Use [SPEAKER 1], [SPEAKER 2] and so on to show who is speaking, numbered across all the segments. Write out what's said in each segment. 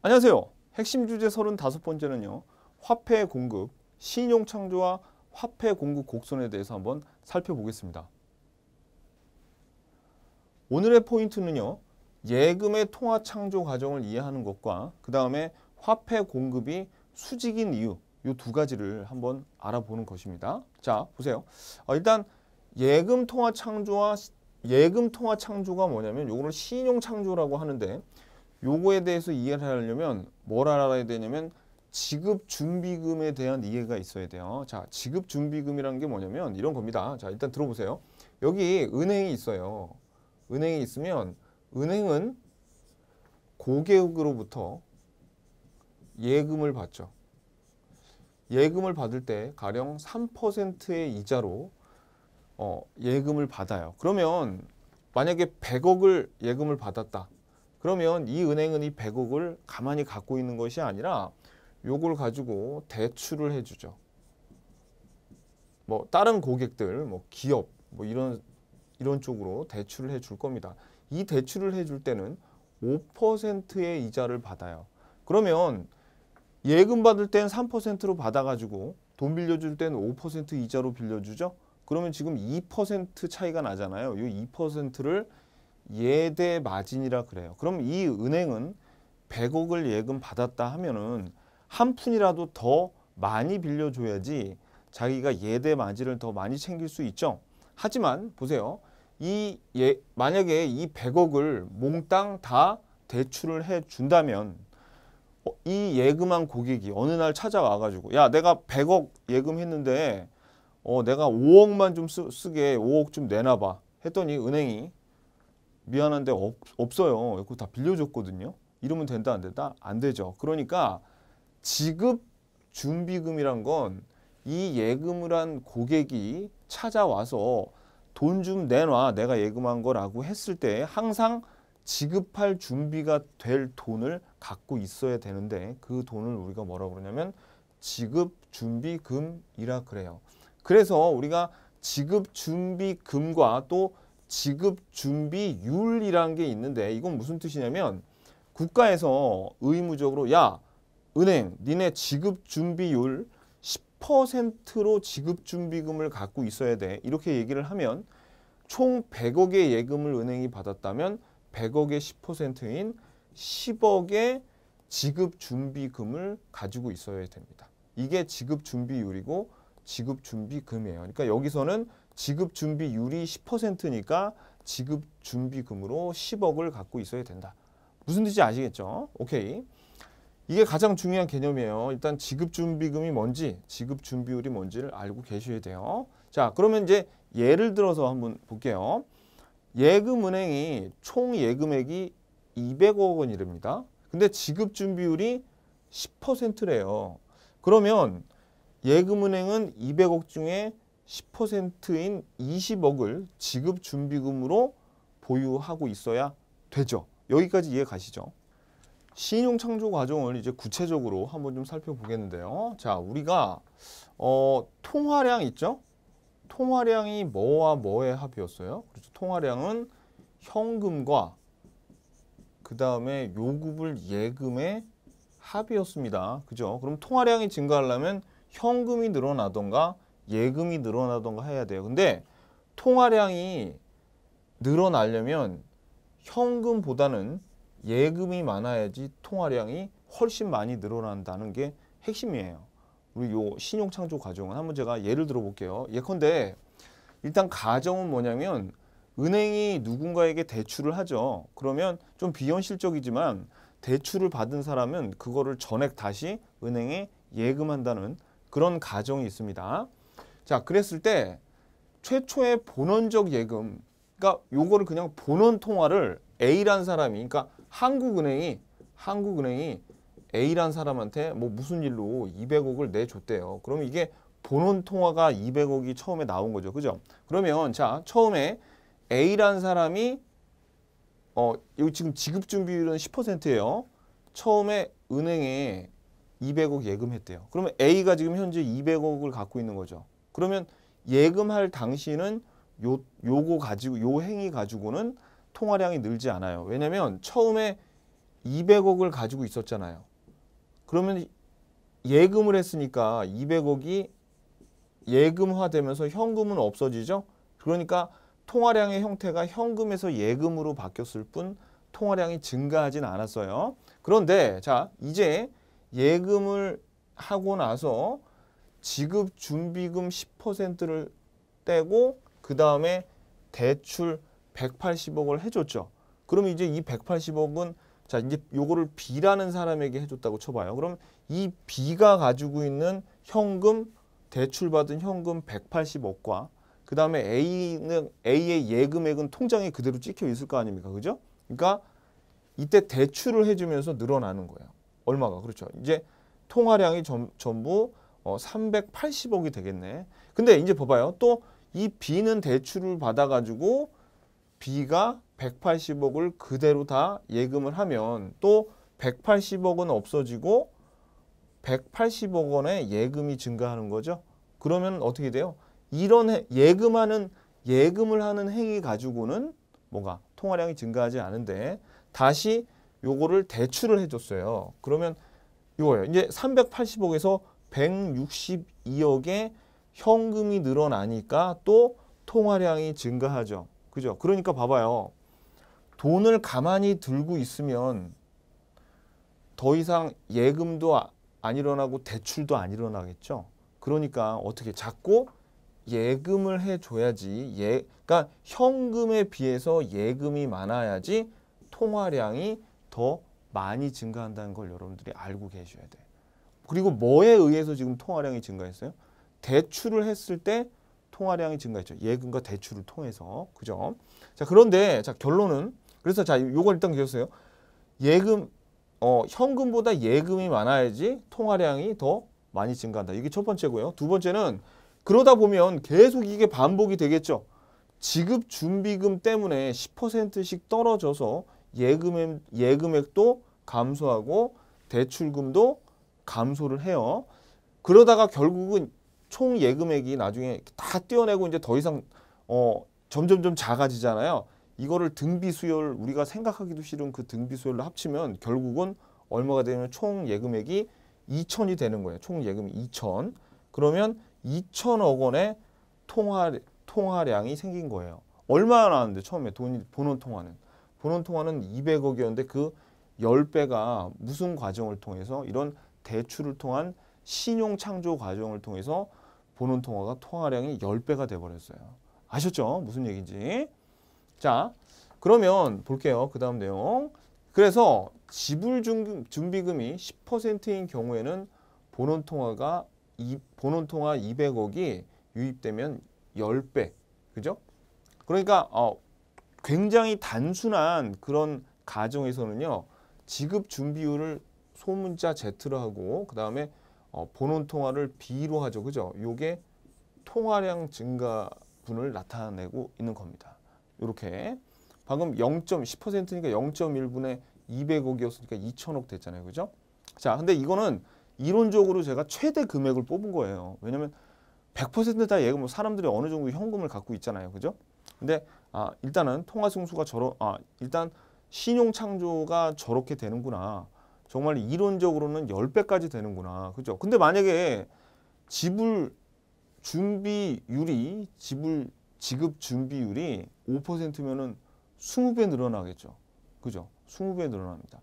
[SPEAKER 1] 안녕하세요. 핵심 주제 35번째는요. 화폐 공급, 신용 창조와 화폐 공급 곡선에 대해서 한번 살펴보겠습니다. 오늘의 포인트는요. 예금의 통화 창조 과정을 이해하는 것과 그 다음에 화폐 공급이 수직인 이유 이 두 가지를 한번 알아보는 것입니다. 자 보세요. 어, 일단 예금 통화 창조와 예금 통화 창조가 뭐냐면 요거를 신용 창조라고 하는데 요거에 대해서 이해를 하려면 뭘 알아야 되냐면 지급 준비금에 대한 이해가 있어야 돼요. 자, 지급 준비금이라는 게 뭐냐면 이런 겁니다. 자, 일단 들어보세요. 여기 은행이 있어요. 은행이 있으면 은행은 고객으로부터 예금을 받죠. 예금을 받을 때 가령 3%의 이자로 어, 예금을 받아요. 그러면 만약에 100억을 예금을 받았다. 그러면 이 은행은 이 100억을 가만히 갖고 있는 것이 아니라 요걸 가지고 대출을 해주죠. 뭐 다른 고객들, 뭐 기업, 뭐 이런 이런 쪽으로 대출을 해줄 겁니다. 이 대출을 해줄 때는 5%의 이자를 받아요. 그러면 예금 받을 땐 3%로 받아가지고 돈 빌려줄 때는 5% 이자로 빌려주죠. 그러면 지금 2% 차이가 나잖아요. 이 2%를 예대 마진이라 그래요. 그럼 이 은행은 100억을 예금 받았다 하면은 한 푼이라도 더 많이 빌려줘야지 자기가 예대 마진을 더 많이 챙길 수 있죠. 하지만 보세요. 이 예, 만약에 이 100억을 몽땅 다 대출을 해 준다면 어, 이 예금한 고객이 어느 날 찾아와 가지고 야 내가 100억 예금했는데 어 내가 5억만 좀 쓰, 게 5억 좀 내놔 봐 했더니 은행이 미안한데 없, 없어요. 그거 다 빌려줬거든요. 이러면 된다 안 된다? 안 되죠. 그러니까 지급 준비금이란 건 이 예금을 한 고객이 찾아와서 돈 좀 내놔 내가 예금한 거라고 했을 때 항상 지급할 준비가 될 돈을 갖고 있어야 되는데 그 돈을 우리가 뭐라고 그러냐면 지급 준비금이라 그래요. 그래서 우리가 지급 준비금과 또 지급 준비율이라는 게 있는데 이건 무슨 뜻이냐면 국가에서 의무적으로 야 은행 니네 지급 준비율 10%로 지급 준비금을 갖고 있어야 돼 이렇게 얘기를 하면 총 100억의 예금을 은행이 받았다면 100억의 10%인 10억의 지급 준비금을 가지고 있어야 됩니다. 이게 지급 준비율이고 지급 준비금이에요. 그러니까 여기서는 지급 준비율이 10%니까 지급 준비금으로 10억을 갖고 있어야 된다. 무슨 뜻인지 아시겠죠? 오케이. 이게 가장 중요한 개념이에요. 일단 지급 준비금이 뭔지, 지급 준비율이 뭔지를 알고 계셔야 돼요. 자, 그러면 이제 예를 들어서 한번 볼게요. 예금은행이 총 예금액이 200억 원이랍니다. 근데 지급 준비율이 10%래요. 그러면 예금은행은 200억 중에 10%인 20억을 지급 준비금으로 보유하고 있어야 되죠. 여기까지 이해 가시죠? 신용 창조 과정을 이제 구체적으로 한번 좀 살펴보겠는데요. 자, 우리가 어, 통화량 있죠? 통화량이 뭐와 뭐의 합이었어요? 그렇죠. 통화량은 현금과 그 다음에 요구불 예금의 합이었습니다. 그죠? 그럼 통화량이 증가하려면 현금이 늘어나던가 예금이 늘어나던가 해야 돼요. 근데 통화량이 늘어나려면 현금보다는 예금이 많아야지 통화량이 훨씬 많이 늘어난다는 게 핵심이에요. 우리 요 신용창조 과정은 한번 제가 예를 들어볼게요. 예컨대 일단 가정은 뭐냐면 은행이 누군가에게 대출을 하죠. 그러면 좀 비현실적이지만 대출을 받은 사람은 그거를 전액 다시 은행에 예금한다는 그런 가정이 있습니다. 자, 그랬을 때 최초의 본원적 예금, 그러니까 요거를 그냥 본원 통화를 A란 사람이, 그러니까 한국은행이 한국은행이 A란 사람한테 뭐 무슨 일로 200억을 내줬대요. 그러면 이게 본원 통화가 200억이 처음에 나온 거죠. 그죠? 그러면 자, 처음에 A란 사람이 어, 여기 지금 지급 준비율은 10%예요. 처음에 은행에 200억 예금했대요. 그러면 A가 지금 현재 200억을 갖고 있는 거죠. 그러면 예금할 당시는 요 요거 가지고 요 행위 가지고는 통화량이 늘지 않아요. 왜냐면 처음에 200억을 가지고 있었잖아요. 그러면 예금을 했으니까 200억이 예금화되면서 현금은 없어지죠. 그러니까 통화량의 형태가 현금에서 예금으로 바뀌었을 뿐 통화량이 증가하진 않았어요. 그런데 자 이제 예금을 하고 나서 지급 준비금 10%를 떼고 그 다음에 대출 180억을 해줬죠. 그럼 이제 이 180억은 자 이제 요거를 B라는 사람에게 해줬다고 쳐봐요. 그럼 이 B가 가지고 있는 현금 대출받은 현금 180억과 그 다음에 A는 A의 예금액은 통장에 그대로 찍혀 있을 거 아닙니까, 그죠? 그러니까 이때 대출을 해주면서 늘어나는 거예요. 얼마가 그렇죠? 이제 통화량이 전, 전부 어, 380억이 되겠네. 근데 이제 봐봐요. 또 이 B는 대출을 받아가지고 B가 180억을 그대로 다 예금을 하면 또 180억은 없어지고 180억 원의 예금이 증가하는 거죠. 그러면 어떻게 돼요? 이런 예금하는 예금을 하는 행위 가지고는 뭐가 통화량이 증가하지 않은데 다시 요거를 대출을 해줬어요. 그러면 요거예요. 이제 380억에서 162억의 현금이 늘어나니까 또 통화량이 증가하죠. 그죠? 그러니까 봐봐요. 돈을 가만히 들고 있으면 더 이상 예금도 아, 안 일어나고 대출도 안 일어나겠죠. 그러니까 어떻게 자꾸 예금을 해줘야지 예, 그러니까 현금에 비해서 예금이 많아야지 통화량이 더 많이 증가한다는 걸 여러분들이 알고 계셔야 돼요. 그리고 뭐에 의해서 지금 통화량이 증가했어요? 대출을 했을 때 통화량이 증가했죠. 예금과 대출을 통해서. 그죠? 자, 그런데 자, 결론은 그래서 자, 요걸 일단 기억하세요. 예금 어, 현금보다 예금이 많아야지 통화량이 더 많이 증가한다. 이게 첫 번째고요. 두 번째는 그러다 보면 계속 이게 반복이 되겠죠. 지급 준비금 때문에 10%씩 떨어져서 예금 예금액도 감소하고 대출금도 감소를 해요. 그러다가 결국은 총 예금액이 나중에 다 떼어내고 이제 더 이상 어 점점점 작아지잖아요. 이거를 등비 수요율 우리가 생각하기도 싫은 그 등비 수요율로 합치면 결국은 얼마가 되면 냐총 예금액이 2천이 되는 거예요. 총 예금이 2천. 그러면 2천억 원의 통화 통화량이 생긴 거예요. 얼마 나왔는데 나 처음에 돈이 본원 통화는 본원 통화는 200억이었는데 그 10배가 무슨 과정을 통해서 이런 대출을 통한 신용 창조 과정을 통해서 보는 통화가 통화량이 10배가 돼버렸어요. 아셨죠? 무슨 얘기인지. 자, 그러면 볼게요. 그 다음 내용. 그래서 지불준비금이 10%인 경우에는 본원통화가 이, 본원통화 200억이 유입되면 10배. 그죠? 그러니까 어, 굉장히 단순한 그런 가정에서는요. 지급 준비율을 소문자 Z로 하고 그 다음에 어, 본원 통화를 B로 하죠. 그죠? 요게 통화량 증가분을 나타내고 있는 겁니다. 이렇게 방금 0.10%니까 0.1분에 200억이었으니까 2천억 됐잖아요. 그죠? 자, 근데 이거는 이론적으로 제가 최대 금액을 뽑은 거예요. 왜냐면 100%다 예금 뭐 사람들이 어느 정도 현금을 갖고 있잖아요. 그죠? 근데 아, 일단은 통화 승수가 저러 아, 일단 신용 창조가 저렇게 되는구나. 정말 이론적으로는 10배까지 되는구나. 그죠? 근데 만약에 지불 준비율이 지불 지급 준비율이 5%면은 20배 늘어나겠죠. 그죠? 20배 늘어납니다.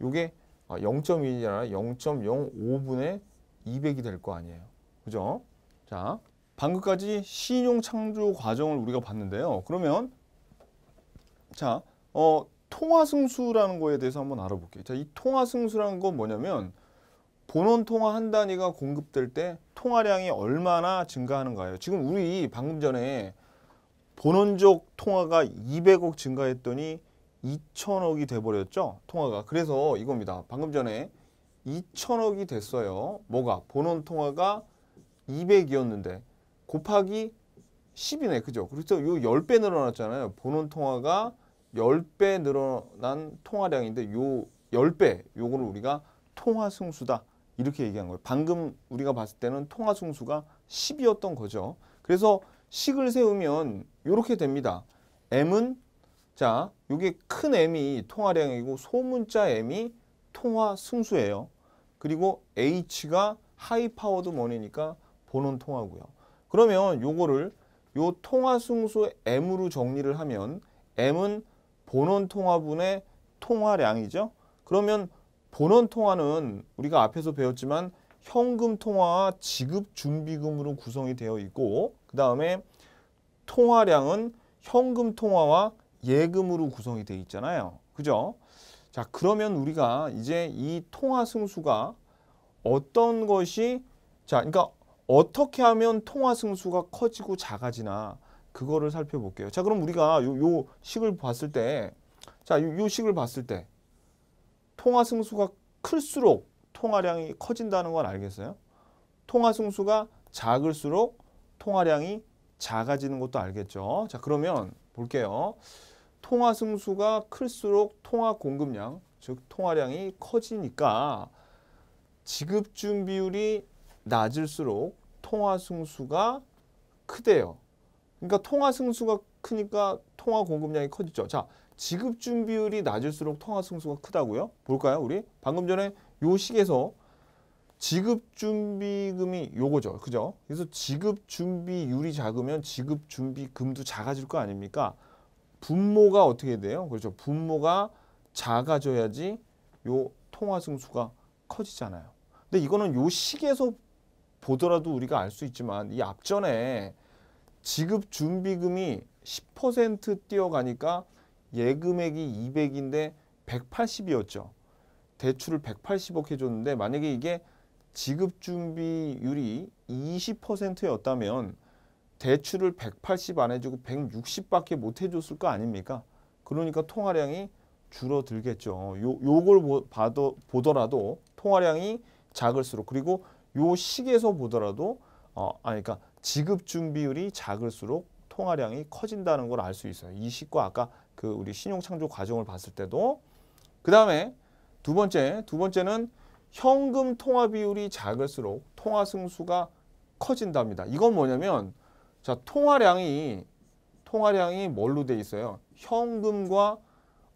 [SPEAKER 1] 요게 0.1이 아니라 0.05분의 200이 될 거 아니에요. 그죠? 자, 방금까지 신용 창조 과정을 우리가 봤는데요. 그러면 자, 어 통화승수라는 거에 대해서 한번 알아볼게요. 자, 이 통화승수라는 건 뭐냐면 본원 통화 한 단위가 공급될 때 통화량이 얼마나 증가하는가요 지금 우리 방금 전에 본원적 통화가 200억 증가했더니 2천억이 돼버렸죠. 통화가. 그래서 이겁니다. 방금 전에 2천억이 됐어요. 뭐가? 본원 통화가 200이었는데 곱하기 10이네. 그죠? 그래서 요 10배 늘어났잖아요. 본원 통화가 10배 늘어난 통화량인데 요 10배 요거를 우리가 통화 승수다 이렇게 얘기한 거예요. 방금 우리가 봤을 때는 통화 승수가 10이었던 거죠. 그래서 식을 세우면 이렇게 됩니다. M은 자 요게 큰 M이 통화량이고 소문자 M이 통화 승수예요. 그리고 H가 하이 파워드 머니니까 본원 통화고요. 그러면 요거를 요 통화 승수 M으로 정리를 하면 M은 본원 통화분의 통화량이죠. 그러면 본원 통화는 우리가 앞에서 배웠지만 현금 통화와 지급 준비금으로 구성이 되어 있고 그 다음에 통화량은 현금 통화와 예금으로 구성이 되어 있잖아요. 그죠? 자 그러면 우리가 이제 이 통화 승수가 어떤 것이 자 그러니까 어떻게 하면 통화 승수가 커지고 작아지나 그거를 살펴볼게요. 자, 그럼 우리가 요, 요 식을 봤을 때, 자, 요, 요 식을 봤을 때, 통화 승수가 클수록 통화량이 커진다는 건 알겠어요? 통화 승수가 작을수록 통화량이 작아지는 것도 알겠죠? 자, 그러면 볼게요. 통화 승수가 클수록 통화 공급량, 즉 통화량이 커지니까 지급 준비율이 낮을수록 통화 승수가 크대요. 그러니까 통화 승수가 크니까 통화 공급량이 커지죠. 자, 지급 준비율이 낮을수록 통화 승수가 크다고요? 볼까요, 우리? 방금 전에 요 식에서 지급 준비금이 요거죠. 그죠? 그래서 지급 준비율이 작으면 지급 준비금도 작아질 거 아닙니까? 분모가 어떻게 돼요? 그렇죠. 분모가 작아져야지 요 통화 승수가 커지잖아요. 근데 이거는 요 식에서 보더라도 우리가 알 수 있지만 이 앞전에 지급 준비금이 10% 뛰어가니까 예금액이 200인데 180이었죠. 대출을 180억 해줬는데 만약에 이게 지급 준비율이 20%였다면 대출을 180 안 해주고 160밖에 못 해줬을 거 아닙니까? 그러니까 통화량이 줄어들겠죠. 요, 요걸 봐도, 보더라도 통화량이 작을수록 그리고 요 식에서 보더라도 어, 아니 그러니까 지급 준비율이 작을수록 통화량이 커진다는 걸 알 수 있어요. 이 식과 아까 그 우리 신용 창조 과정을 봤을 때도 그 다음에 두 번째, 두 번째는 현금 통화 비율이 작을수록 통화 승수가 커진답니다. 이건 뭐냐면 자 통화량이 통화량이 뭘로 돼 있어요? 현금과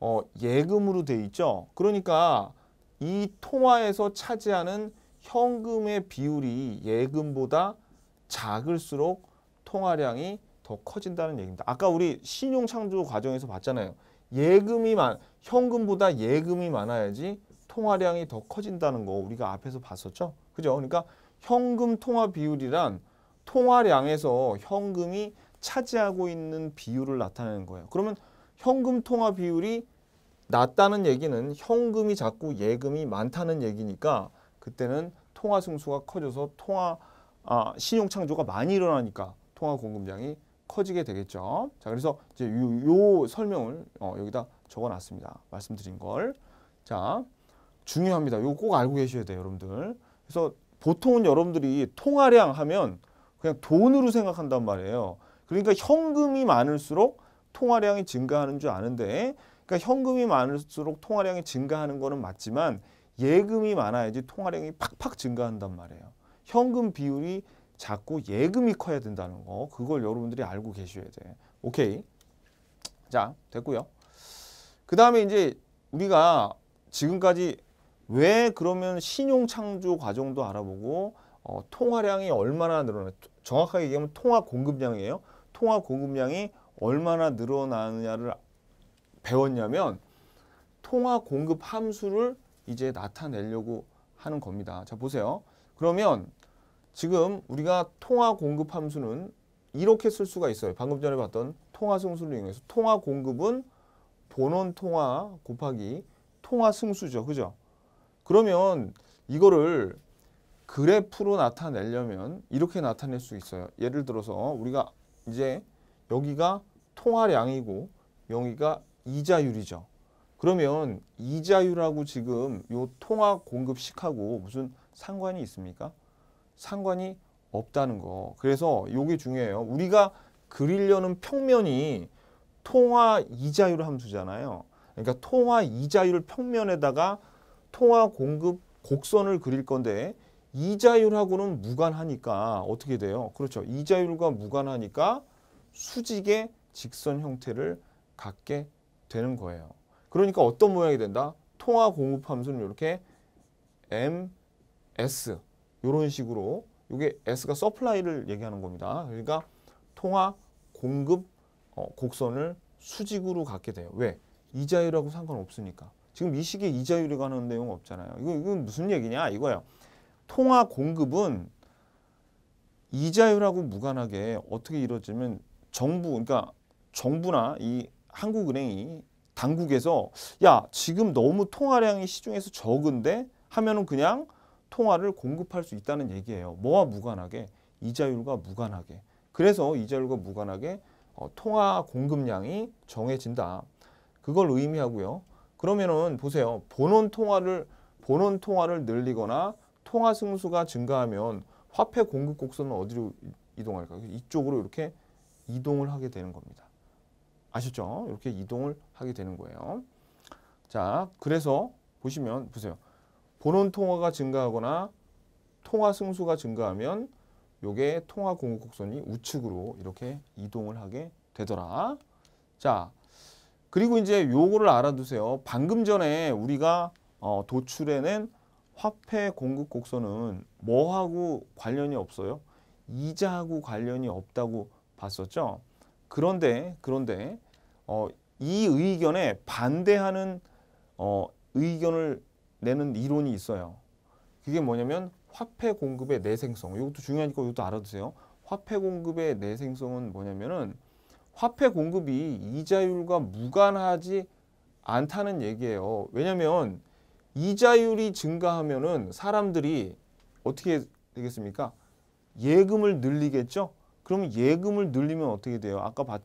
[SPEAKER 1] 어, 예금으로 돼 있죠. 그러니까 이 통화에서 차지하는 현금의 비율이 예금보다 작을수록 통화량이 더 커진다는 얘기입니다. 아까 우리 신용 창조 과정에서 봤잖아요. 예금이 많, 현금보다 예금이 많아야지 통화량이 더 커진다는 거 우리가 앞에서 봤었죠. 그죠? 그러니까 현금 통화 비율이란 통화량에서 현금이 차지하고 있는 비율을 나타내는 거예요. 그러면 현금 통화 비율이 낮다는 얘기는 현금이 자꾸 예금이 많다는 얘기니까 그때는 통화 승수가 커져서 통화 아, 신용 창조가 많이 일어나니까 통화 공급량이 커지게 되겠죠. 자, 그래서 이제 요, 요 설명을 어, 여기다 적어놨습니다. 말씀드린 걸. 자, 중요합니다. 요거 꼭 알고 계셔야 돼요, 여러분들. 그래서 보통은 여러분들이 통화량 하면 그냥 돈으로 생각한단 말이에요. 그러니까 현금이 많을수록 통화량이 증가하는 줄 아는데 그러니까 현금이 많을수록 통화량이 증가하는 거는 맞지만 예금이 많아야지 통화량이 팍팍 증가한단 말이에요. 현금 비율이 작고 예금이 커야 된다는 거 그걸 여러분들이 알고 계셔야 돼. 오케이. 자 됐고요. 그 다음에 이제 우리가 지금까지 왜 그러면 신용 창조 과정도 알아보고 어, 통화량이 얼마나 늘어나 정확하게 얘기하면 통화 공급량이에요. 통화 공급량이 얼마나 늘어나느냐를 배웠냐면 통화 공급 함수를 이제 나타내려고 하는 겁니다. 자 보세요. 그러면 지금 우리가 통화 공급 함수는 이렇게 쓸 수가 있어요. 방금 전에 봤던 통화 승수를 이용해서 통화 공급은 본원 통화 곱하기 통화 승수죠. 그죠? 그러면 이거를 그래프로 나타내려면 이렇게 나타낼 수 있어요. 예를 들어서 우리가 이제 여기가 통화량이고 여기가 이자율이죠. 그러면 이자율하고 지금 요 통화 공급식하고 무슨 상관이 있습니까? 상관이 없다는 거. 그래서 이게 중요해요. 우리가 그리려는 평면이 통화 이자율 함수잖아요. 그러니까 통화 이자율 평면에다가 통화 공급 곡선을 그릴 건데 이자율하고는 무관하니까 어떻게 돼요? 그렇죠. 이자율과 무관하니까 수직의 직선 형태를 갖게 되는 거예요. 그러니까 어떤 모양이 된다? 통화 공급 함수는 이렇게 MS 이런 식으로 이게 S가 서플라이를 얘기하는 겁니다. 그러니까 통화 공급 어, 곡선을 수직으로 갖게 돼요. 왜? 이자율하고 상관없으니까. 지금 이 시기에 이자율이 가는 내용 없잖아요. 이거 이건 무슨 얘기냐 이거예요. 통화 공급은 이자율하고 무관하게 어떻게 이루어지면 정부 그러니까 정부나 이 한국은행이 당국에서 야 지금 너무 통화량이 시중에서 적은데 하면은 그냥 통화를 공급할 수 있다는 얘기예요. 뭐와 무관하게? 이자율과 무관하게. 그래서 이자율과 무관하게 어, 통화 공급량이 정해진다. 그걸 의미하고요. 그러면은 보세요. 본원 통화를 본원 통화를 늘리거나 통화 승수가 증가하면 화폐 공급 곡선은 어디로 이동할까요? 이쪽으로 이렇게 이동을 하게 되는 겁니다. 아셨죠? 이렇게 이동을 하게 되는 거예요. 자, 그래서 보시면 보세요. 본원 통화가 증가하거나 통화 승수가 증가하면 요게 통화 공급 곡선이 우측으로 이렇게 이동을 하게 되더라. 자, 그리고 이제 요거를 알아두세요. 방금 전에 우리가 어, 도출해낸 화폐 공급 곡선은 뭐하고 관련이 없어요? 이자하고 관련이 없다고 봤었죠. 그런데 그런데 어, 이 의견에 반대하는 어, 의견을 내는 이론이 있어요. 그게 뭐냐면 화폐 공급의 내생성. 이것도 중요하니까 이것도 알아두세요. 화폐 공급의 내생성은 뭐냐면은 화폐 공급이 이자율과 무관하지 않다는 얘기예요. 왜냐면 이자율이 증가하면은 사람들이 어떻게 되겠습니까? 예금을 늘리겠죠? 그럼 예금을 늘리면 어떻게 돼요? 아까 봤,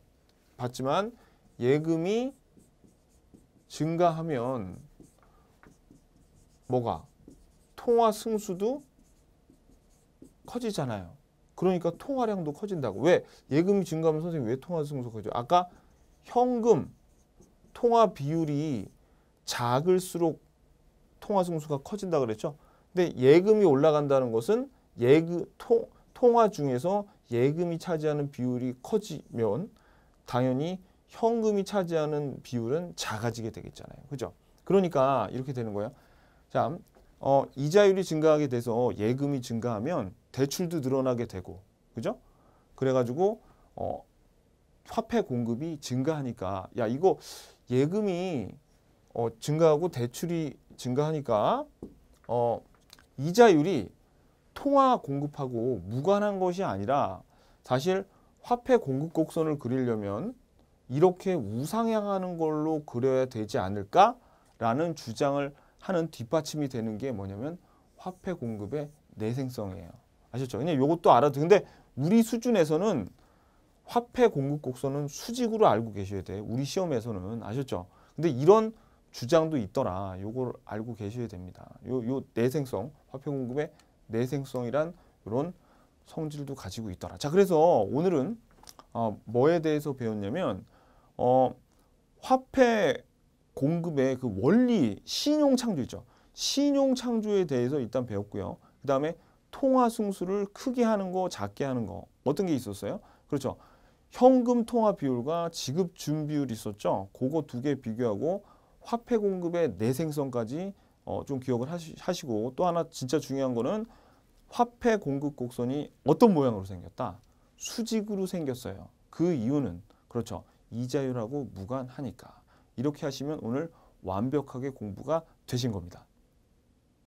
[SPEAKER 1] 봤지만 예금이 증가하면 뭐가 통화 승수도 커지잖아요. 그러니까 통화량도 커진다고. 왜? 예금이 증가하면 선생님 왜 통화 승수 가 커져? 아까 현금 통화 비율이 작을수록 통화 승수가 커진다 그랬죠. 근데 예금이 올라간다는 것은 예금 통, 통화 중에서 예금이 차지하는 비율이 커지면 당연히 현금이 차지하는 비율은 작아지게 되겠잖아요. 그죠? 그러니까 이렇게 되는 거예요. 자, 어, 이자율이 증가하게 돼서 예금이 증가하면 대출도 늘어나게 되고, 그죠? 그래가지고 어, 화폐 공급이 증가하니까 야 이거 예금이 어, 증가하고 대출이 증가하니까 어, 이자율이 통화 공급하고 무관한 것이 아니라 사실 화폐 공급 곡선을 그리려면 이렇게 우상향하는 걸로 그려야 되지 않을까라는 주장을 하는 뒷받침이 되는 게 뭐냐면 화폐 공급의 내생성이에요. 아셨죠? 그냥 요것도 알아도 근데 우리 수준에서는 화폐 공급 곡선은 수직으로 알고 계셔야 돼요. 우리 시험에서는 아셨죠? 근데 이런 주장도 있더라. 요걸 알고 계셔야 됩니다. 요요 내생성, 화폐 공급의 내생성이란 이런 성질도 가지고 있더라. 자, 그래서 오늘은 어, 뭐에 대해서 배웠냐면 어, 화폐 공급의 그 원리, 신용 창조 있죠. 신용 창조에 대해서 일단 배웠고요. 그 다음에 통화 승수를 크게 하는 거, 작게 하는 거 어떤 게 있었어요? 그렇죠. 현금 통화 비율과 지급 준비율 있었죠. 그거 두 개 비교하고 화폐 공급의 내생성까지 어, 좀 기억을 하시, 하시고 또 하나 진짜 중요한 거는 화폐 공급 곡선이 어떤 모양으로 생겼다? 수직으로 생겼어요. 그 이유는 그렇죠. 이자율하고 무관하니까. 이렇게 하시면 오늘 완벽하게 공부가 되신 겁니다.